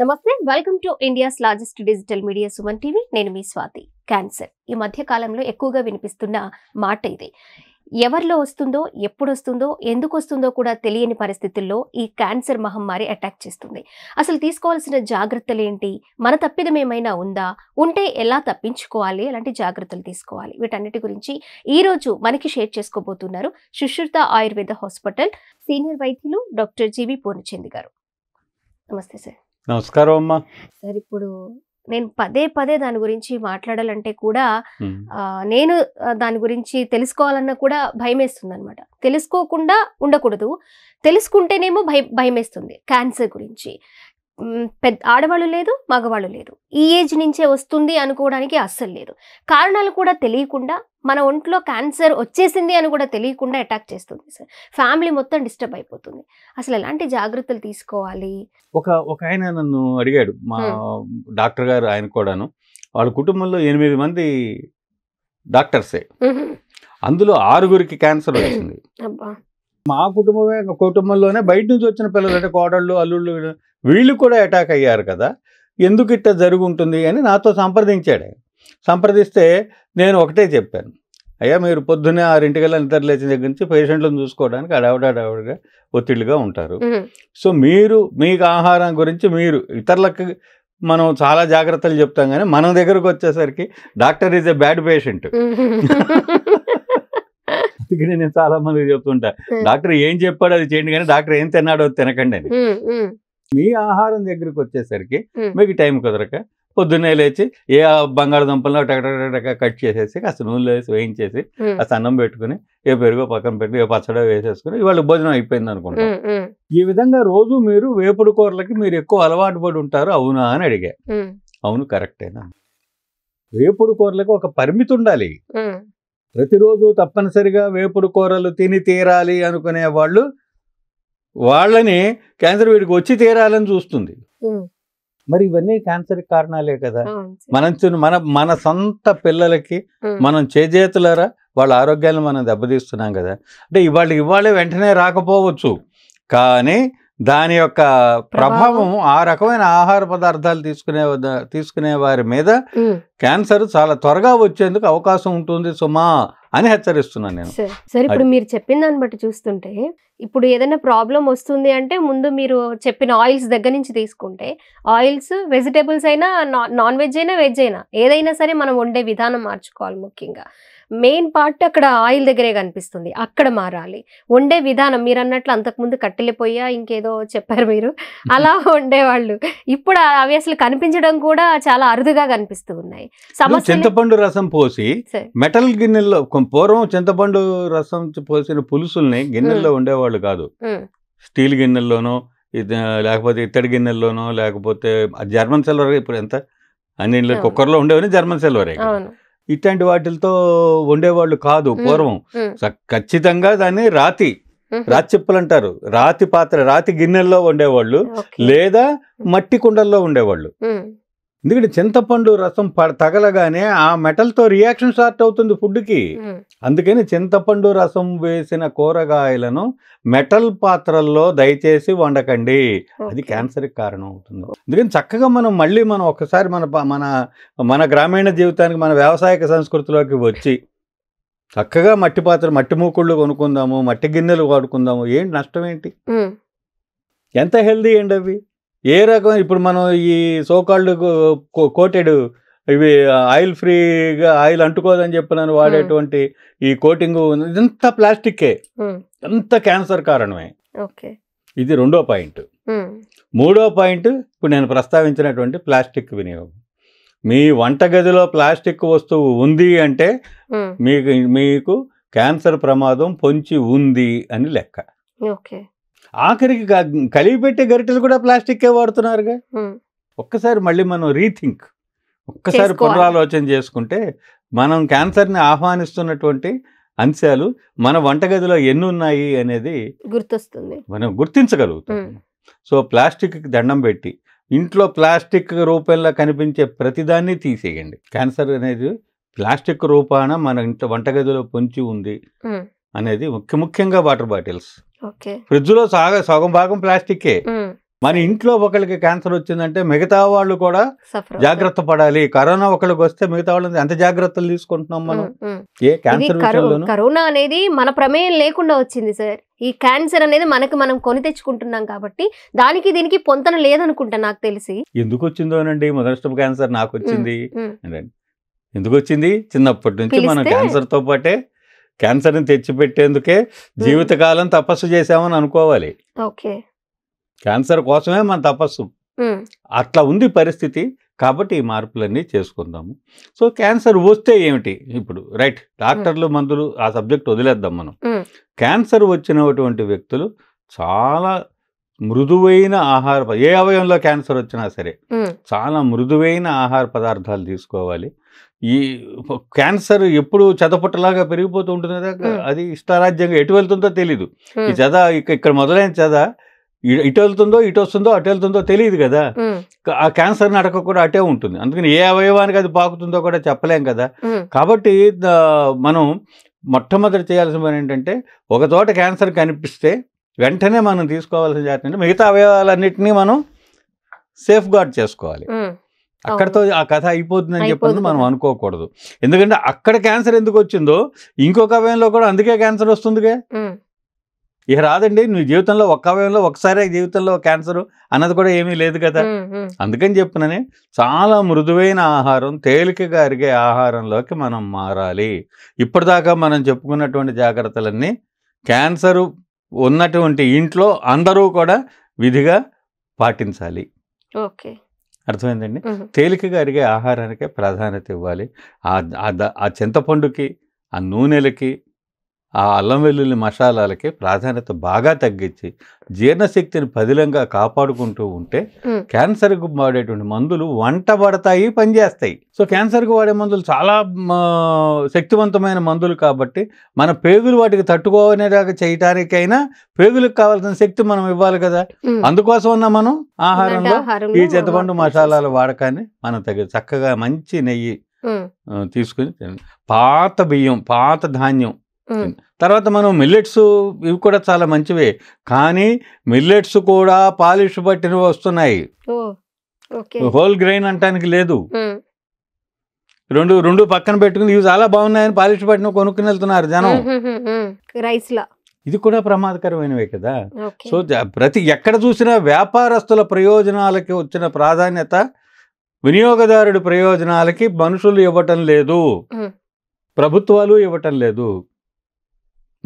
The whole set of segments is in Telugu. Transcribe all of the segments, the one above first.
నమస్తే welcome to India's largest digital media Suman TV నేను మీ స్వాతి క్యాన్సర్ ఈ మధ్య కాలంలో ఎక్కువగా వినిపిస్తున్న మాట ఇది ఎవరిలో వస్తుందో ఎప్పుడు వస్తుందో ఎందుకు వస్తుందో కూడా తెలియని పరిస్థితుల్లో ఈ క్యాన్సర్ మహమ్మారి అటాక్ చేస్తుంది అసలు తీసుకోవాల్సిన జాగ్రత్తలు ఏంటి మన తప్పిదం ఏమైనా ఉందా ఉంటే ఎలా తప్పించుకోవాలి అలాంటి జాగ్రత్తలు తీసుకోవాలి వీటన్నిటి గురించి ఈరోజు మనకి షేర్ చేసుకోబోతున్నారు సుశ్రుత ఆయుర్వేద హాస్పిటల్ సీనియర్ వైద్యులు డాక్టర్ జీవి పూర్ణచంది గారు నమస్తే సార్ నమస్కారం అమ్మా సార్ ఇప్పుడు నేను పదే పదే దాని గురించి మాట్లాడాలంటే కూడా నేను దాని గురించి తెలుసుకోవాలన్నా కూడా భయం వేస్తుంది అనమాట తెలుసుకోకుండా ఉండకూడదు తెలుసుకుంటేనేమో భయ భయం వేస్తుంది క్యాన్సర్ గురించి పెద్ద ఆడవాళ్ళు లేదు మగవాళ్ళు లేరు ఈ ఏజ్ నుంచే వస్తుంది అనుకోవడానికి అస్సలు లేదు కారణాలు కూడా తెలియకుండా మన ఒంట్లో క్యాన్సర్ వచ్చేసింది అని కూడా తెలియకుండా అటాక్ చేస్తుంది సార్ ఫ్యామిలీ మొత్తం డిస్టర్బ్ అయిపోతుంది అసలు ఎలాంటి జాగ్రత్తలు తీసుకోవాలి ఒక ఒక ఆయన నన్ను అడిగాడు మా డాక్టర్ గారు ఆయన కూడాను వాళ్ళ కుటుంబంలో ఎనిమిది మంది డాక్టర్సే అందులో ఆరుగురికి క్యాన్సర్ వచ్చింది మా కుటుంబమే కుటుంబంలోనే బయట నుంచి వచ్చిన పిల్లలు అంటే కోడళ్ళు అల్లుళ్ళు వీళ్ళు కూడా అటాక్ అయ్యారు కదా ఎందుకు ఇట్ట జరుగుంటుంది అని నాతో సంప్రదించాడు సంప్రదిస్తే నేను ఒకటే చెప్పాను అయ్యా మీరు పొద్దున్నే ఆరింటికల్లా నిద్ర లేచిన దగ్గర నుంచి పేషెంట్లను చూసుకోవడానికి అడావిడావిడిగా ఒత్తిడిగా ఉంటారు సో మీరు మీకు ఆహారం గురించి మీరు ఇతరులకు మనం చాలా జాగ్రత్తలు చెప్తాం కానీ మన దగ్గరకు వచ్చేసరికి doctor is a bad patient నేను చాలా మందికి చెప్తుంటా డాక్టర్ ఏం చెప్పాడో అది చేయండి కానీ డాక్టర్ ఏం తిన్నాడో తినకండి అని మీ ఆహారం దగ్గరికి వచ్చేసరికి మీకు టైం కుదరక పొద్దున్నే లేచి ఏ బంగాళదుంపల్లో టకటక కట్ చేసేసి కాస్త నూనెలో వేసి వేయించేసి కాస్త అన్నం పెట్టుకుని ఏ పెరుగు పక్కన పెట్టి ఏ పచ్చడో వేసేసుకుని ఇవాళ భోజనం అయిపోయింది అనుకుంటా ఈ విధంగా రోజు మీరు వేపుడు కూరలకి మీరు ఎక్కువ అలవాటు పడి ఉంటారు అవునా అని అడిగా అవును కరెక్టేనా వేపుడు కూరలకు ఒక పరిమితి ఉండాలి ప్రతిరోజు తప్పనిసరిగా వేపుడు కూరలు తిని తీరాలి అనుకునే వాళ్ళు వాళ్ళని క్యాన్సర్ వీడికి వచ్చి తీరాలని చూస్తుంది మరి ఇవన్నీ క్యాన్సర్ కారణాలే కదా మనం మన మన సొంత పిల్లలకి మనం చేజేతులరా వాళ్ళ ఆరోగ్యాన్ని మనం దెబ్బతీస్తున్నాం కదా అంటే ఇవాళ ఇవాళే వెంటనే రాకపోవచ్చు కానీ దాని యొక్క ప్రభావం ఆ రకమైన ఆహార పదార్థాలు తీసుకునే తీసుకునే వారి మీద క్యాన్సర్ చాలా త్వరగా వచ్చేందుకు అవకాశం ఉంటుంది సుమా అని హెచ్చరిస్తున్నాను నేను సరే ఇప్పుడు మీరు చెప్పిన దాన్ని బట్టి చూస్తుంటే ఇప్పుడు ఏదైనా ప్రాబ్లం వస్తుంది అంటే ముందు మీరు చెప్పిన ఆయిల్స్ దగ్గర నుంచి తీసుకుంటే ఆయిల్స్ వెజిటేబుల్స్ అయినా నాన్ వెజ్ అయినా వెజ్ అయినా ఏదైనా సరే మనం వండే విధానం మార్చుకోవాలి ముఖ్యంగా మెయిన్ పార్ట్ అక్కడ ఆయిల్ దగ్గరే కనిపిస్తుంది అక్కడ మారాలి వండే విధానం మీరు అన్నట్లు అంతకుముందు కట్టెలిపోయా ఇంకేదో చెప్పారు మీరు అలా వండేవాళ్ళు ఇప్పుడు అవి అసలు కనిపించడం కూడా చాలా అరుదుగా కనిపిస్తూ ఉన్నాయి చింతపండు రసం పోసి మెటల్ గిన్నెల్లో పూర్వం చింతపండు రసం పోసిన పులుసుల్ని గిన్నెల్లో ఉండేవాళ్ళు వాళ్ళు కాదు స్టీల్ గిన్నెల్లోనో లేకపోతే ఇత్తడి గిన్నెల్లోనో లేకపోతే జర్మన్ సిల్వర్ ఇప్పుడు ఎంత అన్ని కుక్కర్లో ఉండేవని జర్మన్ సెల్వరే ఇట్లాంటి వాటితో వండేవాళ్ళు కాదు పూర్వం ఖచ్చితంగా దాన్ని రాతి రాతి చెప్పులు అంటారు రాతి పాత్ర రాతి గిన్నెల్లో ఉండేవాళ్ళు లేదా మట్టి కుండల్లో ఉండేవాళ్ళు ఎందుకంటే చింతపండు రసం తగలగానే ఆ మెటల్తో రియాక్షన్ స్టార్ట్ అవుతుంది ఫుడ్కి అందుకని చింతపండు రసం వేసిన కూరగాయలను మెటల్ పాత్రల్లో దయచేసి వండకండి అది క్యాన్సర్కి కారణం అవుతుంది అందుకని చక్కగా మనం మళ్ళీ మనం ఒకసారి మన మన మన గ్రామీణ జీవితానికి మన వ్యవసాయక సంస్కృతిలోకి వచ్చి చక్కగా మట్టి పాత్ర మట్టి మూకుళ్ళు కొనుక్కుందాము మట్టి గిన్నెలు వాడుకుందాము ఏంటి నష్టం ఏంటి ఎంత హెల్దీ అండి అవి ఏ రకం ఇప్పుడు మనం ఈ సోకాల్డ్ కోటెడ్ ఇవి ఆయిల్ ఫ్రీగా ఆయిల్ అంటుకోదని చెప్పినాను వాడేటువంటి ఈ కోటింగ్ ఇదంతా ప్లాస్టిక్కే అంత క్యాన్సర్ కారణమే ఇది రెండో పాయింట్ మూడో పాయింట్ ఇప్పుడు నేను ప్రస్తావించినటువంటి ప్లాస్టిక్ వినియోగం మీ వంటగదిలో ప్లాస్టిక్ వస్తువు ఉంది అంటే మీకు మీకు క్యాన్సర్ ప్రమాదం పొంచి ఉంది అని లెక్క ఓకే ఆఖరికి కలిగి పెట్టే గరిటెలు కూడా ప్లాస్టిక్కే వాడుతున్నారుగా ఒక్కసారి మళ్ళీ మనం రీథింక్ ఒక్కసారి పునరాలోచన చేసుకుంటే మనం క్యాన్సర్ని ఆహ్వానిస్తున్నటువంటి అంశాలు మన వంటగదిలో ఎన్ని ఉన్నాయి అనేది గుర్తొస్తుంది మనం గుర్తించగలుగుతాం సో ప్లాస్టిక్ దండం పెట్టి ఇంట్లో ప్లాస్టిక్ రూపంలో కనిపించే ప్రతిదాన్ని తీసేయండి క్యాన్సర్ అనేది ప్లాస్టిక్ రూపాన మన ఇంట్లో వంటగదిలో పొంచి ఉంది అనేది ముఖ్య ముఖ్యంగా వాటర్ బాటిల్స్ లో సాగ సగం భాగం ప్లాస్టిక్ మన ఇంట్లో ఒకరికి క్యాన్సర్ వచ్చిందంటే మిగతా వాళ్ళు కూడా జాగ్రత్త పడాలి కరోనా ఒకరికి వస్తే మిగతా వాళ్ళు ఎంత జాగ్రత్తలు తీసుకుంటున్నాం మనం ఏ క్యాన్సర్ కరోనా అనేది మన ప్రమేయం లేకుండా వచ్చింది సార్ ఈ క్యాన్సర్ అనేది మనకి మనం కొని తెచ్చుకుంటున్నాం కాబట్టి దానికి దీనికి పొంతన లేదనుకుంటా నాకు తెలిసి ఎందుకు వచ్చిందోనండి మొదటి క్యాన్సర్ నాకు వచ్చింది ఎందుకు వచ్చింది చిన్నప్పటి నుంచి మనం క్యాన్సర్ తో పాటే క్యాన్సర్ని తెచ్చిపెట్టేందుకే జీవితకాలం తపస్సు చేశామని అనుకోవాలి ఓకే క్యాన్సర్ కోసమే మన తపస్సు అట్లా ఉంది పరిస్థితి కాబట్టి ఈ మార్పులన్నీ చేసుకుందాము సో క్యాన్సర్ వస్తే ఏమిటి ఇప్పుడు రైట్ డాక్టర్లు మందులు ఆ సబ్జెక్ట్ వదిలేద్దాం మనం క్యాన్సర్ వచ్చినటువంటి వ్యక్తులు చాలా మృదువైన ఆహార ఏ అవయంలో క్యాన్సర్ వచ్చినా సరే చాలా మృదువైన ఆహార పదార్థాలు తీసుకోవాలి ఈ క్యాన్సర్ ఎప్పుడు చెదపుట్టలాగా పెరిగిపోతూ ఉంటుంది అది ఇష్టారాజ్యంగా ఎటు వెళ్తుందో తెలీదు ఈ చెద ఇక్కడ మొదలైన చెద ఇటు వెళ్తుందో ఇటు వస్తుందో అటు వెళ్తుందో తెలియదు కదా ఆ క్యాన్సర్ నడక కూడా అటే ఉంటుంది అందుకని ఏ అవయవానికి అది పాకుతుందో కూడా చెప్పలేం కదా కాబట్టి మనం మొట్టమొదటి చేయాల్సిన పని ఏంటంటే ఒక చోట క్యాన్సర్ కనిపిస్తే వెంటనే మనం తీసుకోవాల్సిన జాగ్రత్త మిగతా అవయవాలన్నింటినీ మనం సేఫ్ గార్డ్ చేసుకోవాలి అక్కడతో ఆ కథ అయిపోతుందని చెప్పి మనం అనుకోకూడదు ఎందుకంటే అక్కడ క్యాన్సర్ ఎందుకు వచ్చిందో ఇంకొక అవయంలో కూడా అందుకే క్యాన్సర్ వస్తుందిగా ఇక రాదండి నువ్వు జీవితంలో ఒక్క అవయంలో ఒకసారి జీవితంలో క్యాన్సర్ అన్నది కూడా ఏమీ లేదు కదా అందుకని చెప్పినని చాలా మృదువైన ఆహారం తేలికగా అరిగే ఆహారంలోకి మనం మారాలి ఇప్పటిదాకా మనం చెప్పుకున్నటువంటి జాగ్రత్తలన్నీ క్యాన్సరు ఉన్నటువంటి ఇంట్లో అందరూ కూడా విధిగా పాటించాలి ఓకే అర్థమైందండి తేలికగా అరిగే ఆహారానికే ప్రాధాన్యత ఇవ్వాలి ఆ చింతపండుకి ఆ నూనెలకి ఆ అల్లం వెల్లుల్లి మసాలాలకి ప్రాధాన్యత బాగా తగ్గించి జీర్ణశక్తిని పదిలంగా కాపాడుకుంటూ ఉంటే క్యాన్సర్కు వాడేటువంటి మందులు వంట పడతాయి పనిచేస్తాయి సో క్యాన్సర్కు వాడే మందులు చాలా శక్తివంతమైన మందులు కాబట్టి మన పేగులు వాటికి తట్టుకోవనేలాగా చేయటానికైనా పేగులకు కావాల్సిన శక్తి మనం ఇవ్వాలి కదా అందుకోసం ఉన్న మనం ఆహారంలో ఈ చింతపండు మసాలాలు వాడకాన్ని మనం తగ్గ చక్కగా మంచి నెయ్యి తీసుకుని పాత బియ్యం పాత ధాన్యం తర్వాత మనం మిల్లెట్స్ ఇవి కూడా చాలా మంచివే కానీ మిల్లెట్స్ కూడా పాలిష్ పట్టినవి వస్తున్నాయి హోల్ గ్రెయిన్ అంటానికి లేదు రెండు రెండు పక్కన పెట్టుకుని ఇవి చాలా బాగున్నాయని పాలిష్ పట్టిన కొనుక్కుని వెళ్తున్నారు జనం రైస్ లా ఇది కూడా ప్రమాదకరమైనవే కదా సో ప్రతి ఎక్కడ చూసినా వ్యాపారస్తుల ప్రయోజనాలకి వచ్చిన ప్రాధాన్యత వినియోగదారుడి ప్రయోజనాలకి మనుషులు ఇవ్వటం లేదు ప్రభుత్వాలు ఇవ్వటం లేదు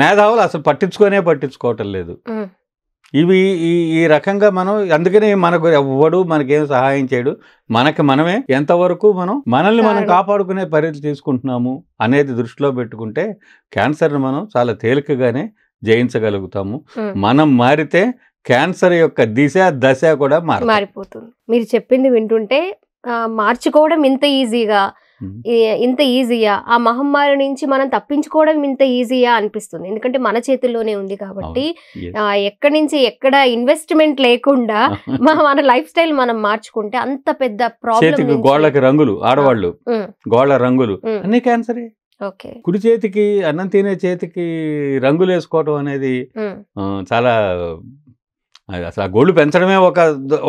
మేధావులు అసలు పట్టించుకోనే పట్టించుకోవటం లేదు ఇవి ఈ ఈ రకంగా మనం అందుకనే మనకు ఎవ్వడు మనకేం సహాయం చేయడు మనకి మనమే ఎంతవరకు మనం మనల్ని మనం కాపాడుకునే పరిధి తీసుకుంటున్నాము అనేది దృష్టిలో పెట్టుకుంటే క్యాన్సర్ని మనం చాలా తేలికగానే జయించగలుగుతాము మనం మారితే క్యాన్సర్ యొక్క దిశ దశ కూడా మారిపోతుంది మీరు చెప్పింది వింటుంటే మార్చుకోవడం ఇంత ఈజీగా ఇంత ఈజీయా ఆ మహమ్మారి నుంచి మనం తప్పించుకోవడం ఇంత ఈజీయా అనిపిస్తుంది ఎందుకంటే మన చేతుల్లోనే ఉంది కాబట్టి ఎక్కడి నుంచి ఎక్కడ ఇన్వెస్ట్మెంట్ లేకుండా మన లైఫ్ స్టైల్ మనం మార్చుకుంటే అంత పెద్ద ప్రాబ్లం గోళ్ళకి రంగులు ఆడవాళ్ళు గోళ్ళ రంగులు అన్ని కుడి చేతికి అన్నం తినే చేతికి రంగులు వేసుకోవటం అనేది చాలా అసలు ఆ గోళ్ళు పెంచడమే ఒక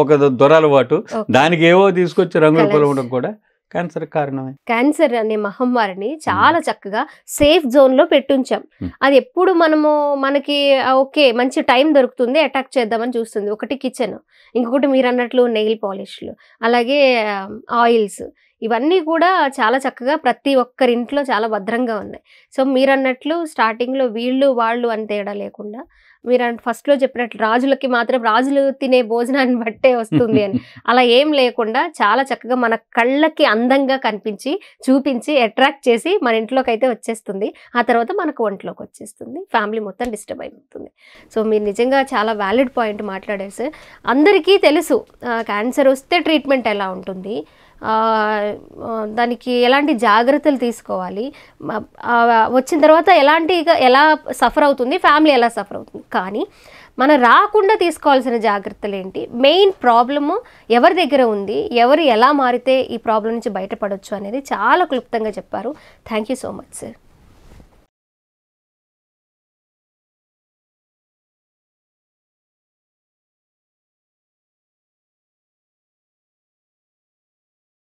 ఒక దొరలవాటు దానికి ఏవో తీసుకొచ్చి రంగులు పొలవడం కూడా క్యాన్సర్ కారణమే క్యాన్సర్ అనే మహమ్మారిని చాలా చక్కగా సేఫ్ జోన్ లో పెట్టుంచాం అది ఎప్పుడు మనము మనకి ఓకే మంచి టైం దొరుకుతుంది అటాక్ చేద్దామని చూస్తుంది ఒకటి కిచెన్ ఇంకొకటి మీరు అన్నట్లు నెయిల్ పాలిష్లు అలాగే ఆయిల్స్ ఇవన్నీ కూడా చాలా చక్కగా ప్రతి ఒక్కరింట్లో చాలా భద్రంగా ఉన్నాయి సో మీరు అన్నట్లు స్టార్టింగ్లో వీళ్ళు వాళ్ళు అని తేడా లేకుండా మీరు ఫస్ట్లో చెప్పినట్లు రాజులకి మాత్రం రాజులు తినే భోజనాన్ని బట్టే వస్తుంది అని అలా ఏం లేకుండా చాలా చక్కగా మన కళ్ళకి అందంగా కనిపించి చూపించి అట్రాక్ట్ చేసి మన ఇంట్లోకి అయితే వచ్చేస్తుంది ఆ తర్వాత మనకు ఒంట్లోకి వచ్చేస్తుంది ఫ్యామిలీ మొత్తం డిస్టర్బ్ అయిపోతుంది సో మీరు నిజంగా చాలా వ్యాలిడ్ పాయింట్ మాట్లాడేసి సార్ అందరికీ తెలుసు క్యాన్సర్ వస్తే ట్రీట్మెంట్ ఎలా ఉంటుంది దానికి ఎలాంటి జాగ్రత్తలు తీసుకోవాలి వచ్చిన తర్వాత ఎలాంటి ఎలా సఫర్ అవుతుంది ఫ్యామిలీ ఎలా సఫర్ అవుతుంది కానీ మనం రాకుండా తీసుకోవాల్సిన జాగ్రత్తలు ఏంటి మెయిన్ ప్రాబ్లము ఎవరి దగ్గర ఉంది ఎవరు ఎలా మారితే ఈ ప్రాబ్లం నుంచి బయటపడవచ్చు అనేది చాలా క్లుప్తంగా చెప్పారు thank you so much sir